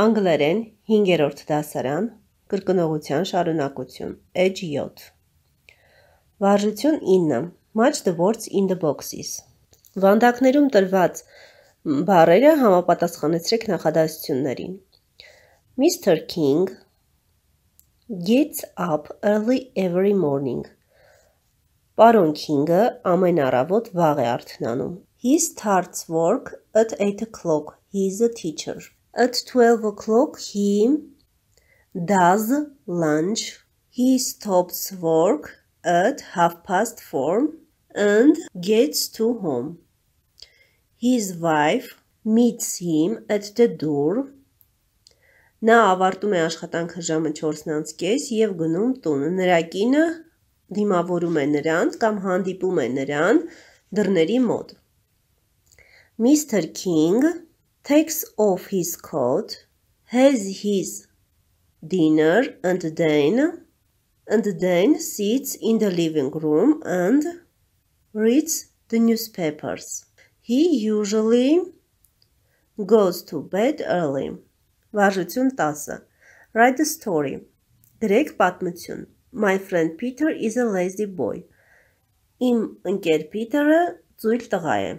Անգլերեն 5-րդ դասարան, կրկնողության շարունակություն, էջ 7։ Վարժություն 9. Match the words in the boxes։ Վանդակներում տրված բառերը համապատասխանեցրեք նախադասություններին։ Mr King gets up early every morning։ Պարոն King-ը ամեն առավոտ վաղ է արթնանում։ He starts work at 8 o'clock. He is a teacher։ At 12 o'clock he does lunch. He stops work at half past four and gets to home. His wife meets him at the door. Նա ավարտում է աշխատանքը ժամը 4:30 եւ գնում տուն։ Նրա կինը դիմավորում է նրան կամ հանդիպում է նրան դռների մոտ։ Mr. King takes off his coat, has his dinner and then and then sits in the living room and reads the newspapers. He usually goes to bed early. Վարժություն 10. Write a story. Գրեք պատմություն. My friend Peter is a lazy boy. Իմ ընկեր Peter-ը ծույլ տղա է։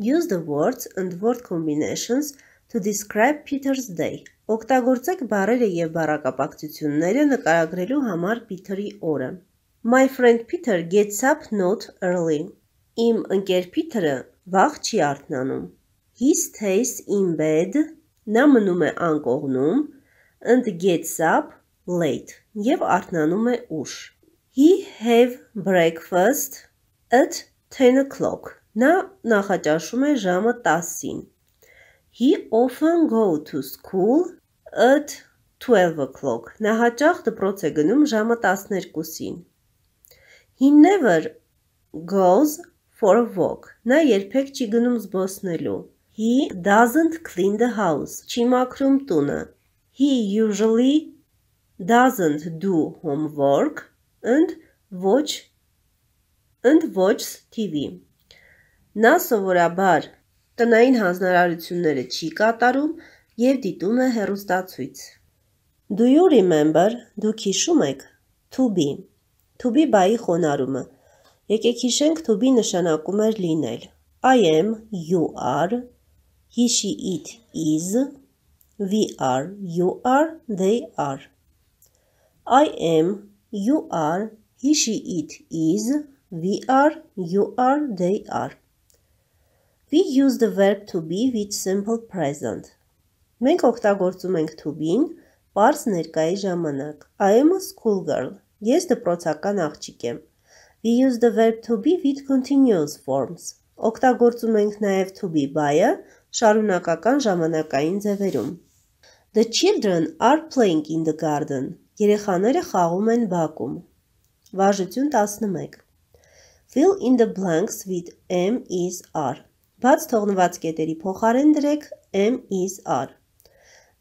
Use the words and word combinations to describe Peter's day. Օգտագործեք բառերը եւ բառակապակցությունները նկարագրելու համար Peter-ի օրը։ My friend Peter gets up not early. Իմ ընկեր Peter-ը վաղ չի արթնանում։ He stays in bed. Նա մնում է անկողնում and gets up late եւ արթնանում է ուշ։ He have breakfast at 10 o'clock. Նա նախաճաշում է ժամը 10-ին։ He often go to school at 12 o'clock։ Նա հաճախ դպրոց է գնում ժամը 12-ին։ He never goes for a walk։ Նա երբեք չի գնում զբոսնելու։ He doesn't clean the house։ Չի մաքրում տունը։ He usually doesn't do homework and watch and watches TV։ Նա սովորաբար տնային հանձնարարությունները չի կատարում և դիտում է հեռուստացույց։ Do you remember, դուք հիշում եք, to be, to be by-ի խոնարումը։ Եկեք հիշենք, to be նշանակում էր լինել։ I am, you are, he, she, it, is, We are, you are, they are. I am, you are, he, she, it is, we are, you are, they are. We use the verb to be with simple present. Մենք օգտագործում ենք to be-ն պարզ ներկայի ժամանակ։ I am a school girl. Ես դպրոցական աղջիկ եմ։ We use the verb to be with continuous forms. Օգտագործում ենք նաև to be by-ը շարունակական ժամանակային ձևերում։ The children are playing in the garden. Երեխաները խաղում են բակում։ Վարժություն 11. Fill in the blanks with am is are. Բաց թողնված կետերի փոխարեն դրեք M is R։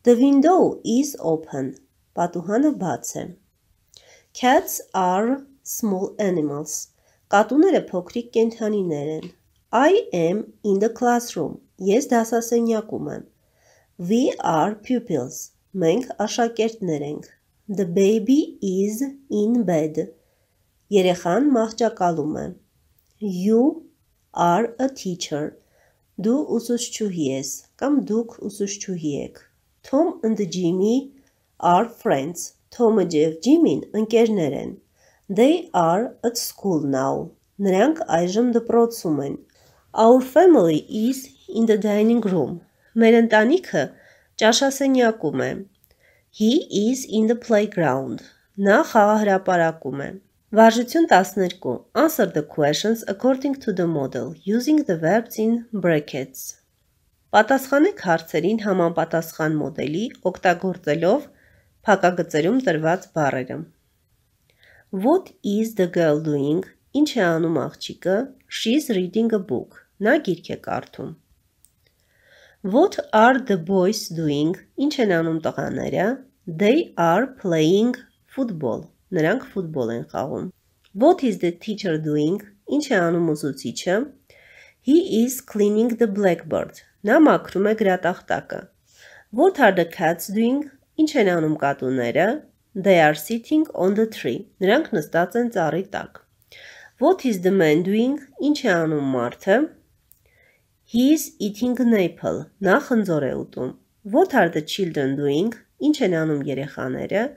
The window is open։ Պատուհանը բաց է։ Cats are small animals։ Կատուները փոքրիկ կենդանիներ են։ I am in the classroom։ Ես դասասենյակում եմ։ We are pupils։ Մենք աշակերտներ ենք։ The baby is in bed։ Երեխան մահճակալում է։ You are a teacher դու ուսուցչուհի ես կամ դուք ուսուցչուհի եք։ Tom and Jimmy are friends. Tom-ը եւ Jimmy-ն ընկերներ են։ They are at school now. Նրանք այժմ դպրոցում են։ Our family is in the dining room. Մեր ընտանիքը ճաշասենյակում է։ He is in the playground. Նա խաղահրապարակում է։ Վարժություն 12. Answer the questions according to the model using the verbs in brackets. Պատասխանեք հարցերին համապատասխան մոդելի օգտագործելով փակագծերում տրված բառերը։ What is the girl doing? Ինչ է անում աղջիկը? She's reading a book. Նա գիրք է կարդում։ What are the boys doing? Ինչ են անում տղաները? They are playing football. Նրանք ֆուտբոլ են խաղում։ What is the teacher doing? Ինչ է անում ուսուցիչը։ He is cleaning the blackboard։ Նա մաքրում է գրատախտակը։ What are the cats doing? Ինչ են անում կատուները։ They are sitting on the tree։ Նրանք նստած են ծառի տակ։ What is the man doing? Ինչ է անում մարդը։ He is eating an apple։ Նա խնձոր է ուտում։ What are the children doing? Ինչ են անում երեխաները։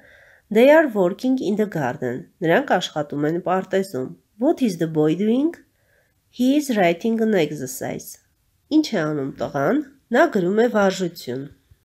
They are working in the garden. Նրանք աշխատում են պարտեզում։ What is the boy doing? He is writing an exercise. Ինչ է անում տղան։ Նա գրում է վարժություն։